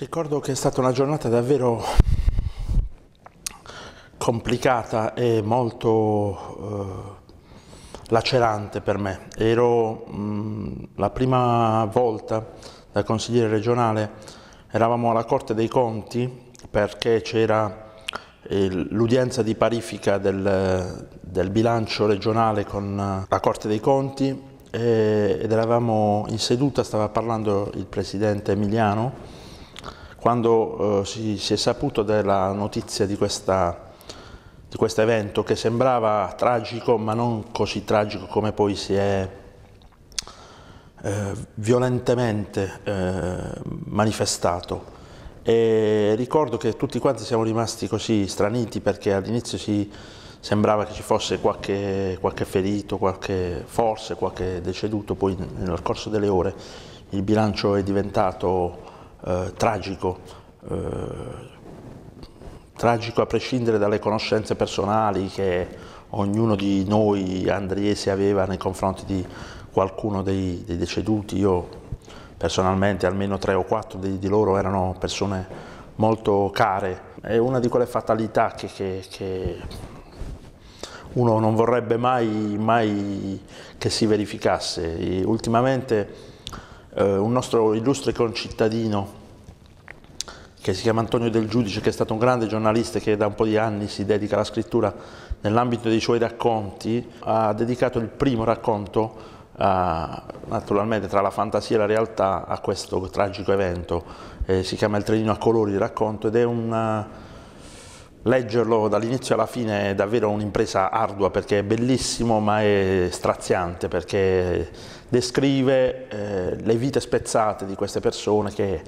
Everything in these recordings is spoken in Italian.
Ricordo che è stata una giornata davvero complicata e molto eh, lacerante per me. Ero mh, mm, la prima volta da consigliere regionale, eravamo alla Corte dei Conti perché c'era eh, l'udienza di parifica del, del, bilancio regionale con eh, la Corte dei Conti e, eh, ed eravamo in seduta, stava parlando il Presidente Emiliano quando eh, si, si, è saputo della notizia di, questa, di questo evento che sembrava tragico ma non così tragico come poi si è eh, violentemente eh, manifestato e ricordo che tutti quanti siamo rimasti così straniti perché all'inizio si sembrava che ci fosse qualche, qualche ferito, qualche, forse qualche deceduto, poi nel corso delle ore il bilancio è diventato eh, tragico, eh, tragico a prescindere dalle conoscenze personali che ognuno di noi andriesi aveva nei confronti di qualcuno dei, dei deceduti. Io personalmente almeno tre o quattro di, di, loro erano persone molto care. È una di quelle fatalità che, che, che uno non vorrebbe mai, mai che si verificasse. E ultimamente eh, un nostro illustre concittadino che si chiama Antonio Del Giudice, che è stato un grande giornalista che da un po' di anni si dedica alla scrittura nell'ambito dei suoi racconti, ha dedicato il primo racconto a, eh, naturalmente tra la fantasia e la realtà a questo tragico evento. Eh, si chiama Il trenino a colori il racconto ed è un Leggerlo dall'inizio alla fine è davvero un'impresa ardua perché è bellissimo ma è straziante perché descrive eh, le vite spezzate di queste persone che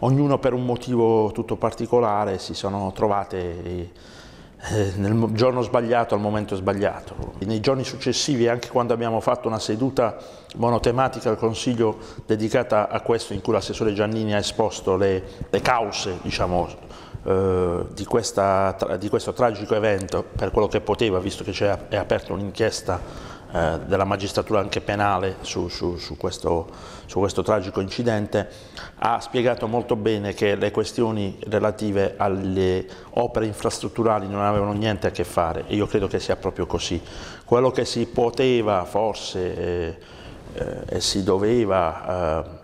ognuno per un motivo tutto particolare si sono trovate eh, nel giorno sbagliato al momento sbagliato. Nei giorni successivi anche quando abbiamo fatto una seduta monotematica al Consiglio dedicata a questo in cui l'assessore Giannini ha esposto le, le cause diciamo, eh, di, questa, di, questo tragico evento per quello che poteva, visto che è, è aperta un'inchiesta eh, della magistratura anche penale su, su, su, questo, su, questo, tragico incidente, ha spiegato molto bene che le questioni relative alle opere infrastrutturali non avevano niente a che fare e io credo che sia proprio così. Quello che si poteva forse eh, eh, e eh, si doveva eh,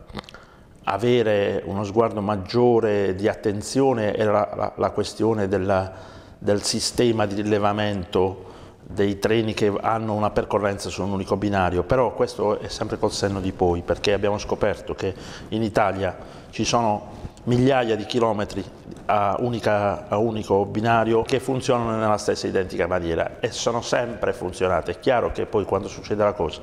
avere uno sguardo maggiore di attenzione era la, la, la questione della, del sistema di rilevamento dei treni che hanno una percorrenza su un unico binario, però questo è sempre col senno di poi, perché abbiamo scoperto che in Italia ci sono migliaia di chilometri a, unica, a unico binario che funzionano nella stessa identica maniera e sono sempre funzionate. È chiaro che poi quando succede la cosa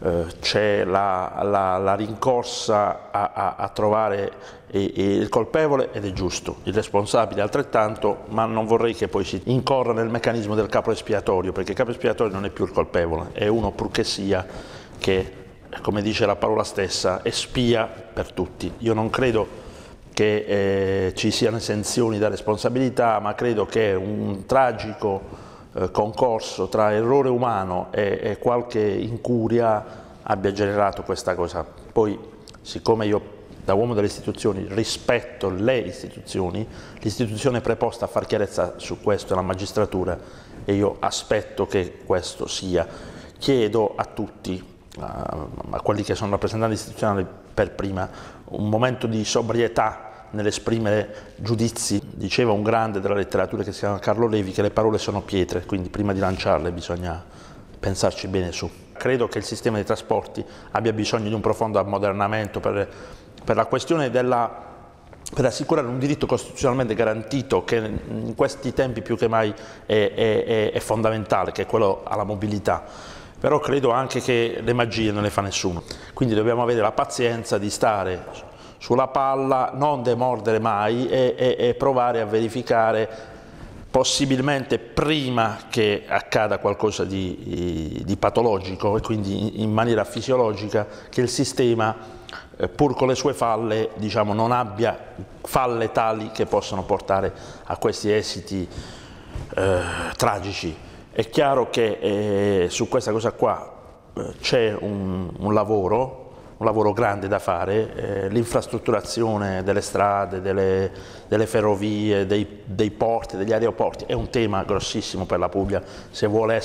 eh, c'è la, la, la, rincorsa a, a, a trovare il colpevole ed è giusto, il responsabile altrettanto, ma non vorrei che poi si incorra nel meccanismo del capo espiatorio, perché il capo espiatorio non è più il colpevole, è uno purché sia che, come dice la parola stessa, è spia per tutti. Io non credo che eh, ci siano esenzioni da responsabilità, ma credo che un tragico eh, concorso tra errore umano e, e qualche incuria abbia generato questa cosa. Poi, siccome io da uomo delle istituzioni rispetto le istituzioni, l'istituzione preposta a far chiarezza su questo è la magistratura e io aspetto che questo sia. Chiedo a tutti, a, a quelli che sono rappresentanti istituzionali per prima, un momento di sobrietà nell'esprimere giudizi. Diceva un grande della letteratura che si chiama Carlo Levi che le parole sono pietre, quindi prima di lanciarle bisogna pensarci bene su. Credo che il sistema dei trasporti abbia bisogno di un profondo ammodernamento per, per la questione della per assicurare un diritto costituzionalmente garantito che in questi tempi più che mai è, è, è, fondamentale, che è quello alla mobilità. Però credo anche che le magie non le fa nessuno, quindi dobbiamo avere la pazienza di stare sulla palla, non demordere mai e, e, e provare a verificare possibilmente prima che accada qualcosa di, di, patologico e quindi in maniera fisiologica che il sistema eh, pur con le sue falle diciamo, non abbia falle tali che possano portare a questi esiti eh, tragici. È chiaro che eh, su questa cosa qua eh, c'è un, un lavoro un lavoro grande da fare, eh, l'infrastrutturazione delle strade, delle, delle ferrovie, dei, dei, porti, degli aeroporti è un tema grossissimo per la Puglia, se vuole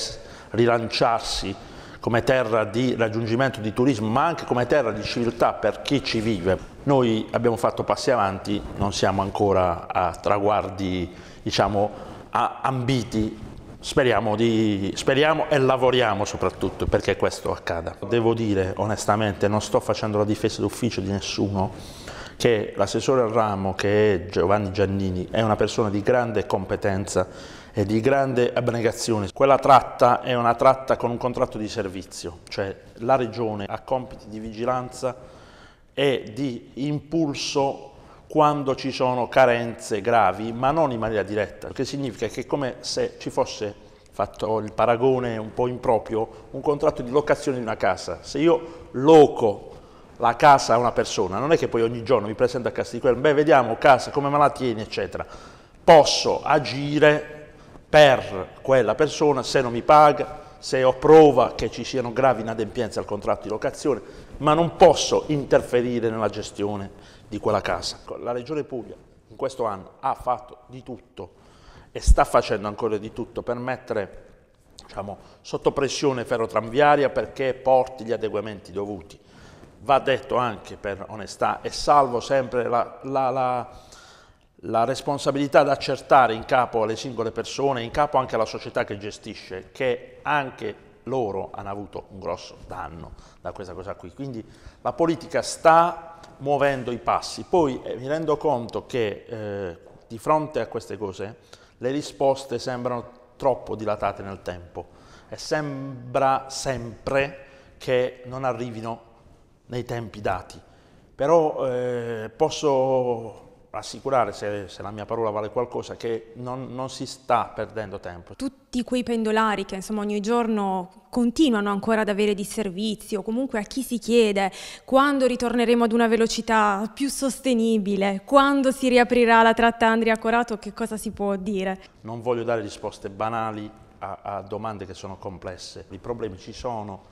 rilanciarsi come terra di raggiungimento di turismo ma anche come terra di civiltà per chi ci vive. Noi abbiamo fatto passi avanti, non siamo ancora a traguardi diciamo, a ambiti Speriamo, di, speriamo, e lavoriamo soprattutto perché questo accada. Devo dire onestamente, non sto facendo la difesa d'ufficio di nessuno, che l'assessore al ramo, che è Giovanni Giannini, è una persona di grande competenza e di grande abnegazione. Quella tratta è una tratta con un contratto di servizio, cioè la Regione ha compiti di vigilanza e di impulso quando ci sono carenze gravi, ma non in maniera diretta, che significa che è come se ci fosse fatto il paragone un po' improprio, un contratto di locazione di una casa. Se io loco la casa a una persona, non è che poi ogni giorno mi presento a casa di quello, beh vediamo casa, come me la tieni, eccetera. Posso agire per quella persona se non mi paga, se ho prova che ci siano gravi inadempienze al contratto di locazione, ma non posso interferire nella gestione di quella casa. Ecco, la Regione Puglia in questo anno ha fatto di tutto e sta facendo ancora di tutto per mettere diciamo, sotto pressione ferrotranviaria perché porti gli adeguamenti dovuti. Va detto anche per onestà e salvo sempre la, la, la la responsabilità da accertare in capo alle singole persone, in capo anche alla società che gestisce, che anche loro hanno avuto un grosso danno da questa cosa qui. Quindi la politica sta muovendo i passi. Poi eh, mi rendo conto che eh, di fronte a queste cose le risposte sembrano troppo dilatate nel tempo e sembra sempre che non arrivino nei tempi dati. Però eh, posso assicurare, se, se, la mia parola vale qualcosa, che non, non, si sta perdendo tempo. Tutti quei pendolari che insomma ogni giorno continuano ancora ad avere di servizio, comunque a chi si chiede quando ritorneremo ad una velocità più sostenibile, quando si riaprirà la tratta Andrea Corato, che cosa si può dire? Non voglio dare risposte banali a, a domande che sono complesse. I problemi ci sono,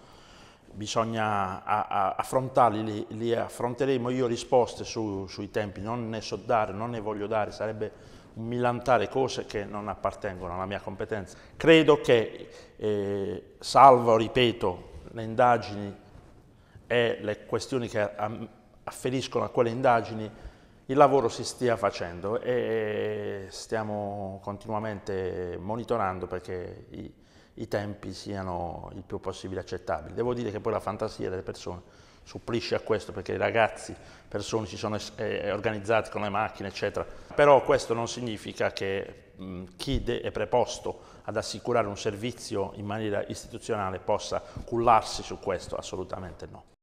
bisogna a, a, affrontarli, li, li, affronteremo io risposte su, sui tempi, non ne so dare, non ne voglio dare, sarebbe un millantare cose che non appartengono alla mia competenza. Credo che, eh, salvo, ripeto, le indagini e le questioni che afferiscono a quelle indagini, il lavoro si stia facendo e stiamo continuamente monitorando perché i, i tempi siano il più possibile accettabili. Devo dire che poi la fantasia delle persone supplisce a questo perché i ragazzi, persone si sono eh, organizzati con le macchine, eccetera. Però questo non significa che mh, chi è preposto ad assicurare un servizio in maniera istituzionale possa cullarsi su questo, assolutamente no.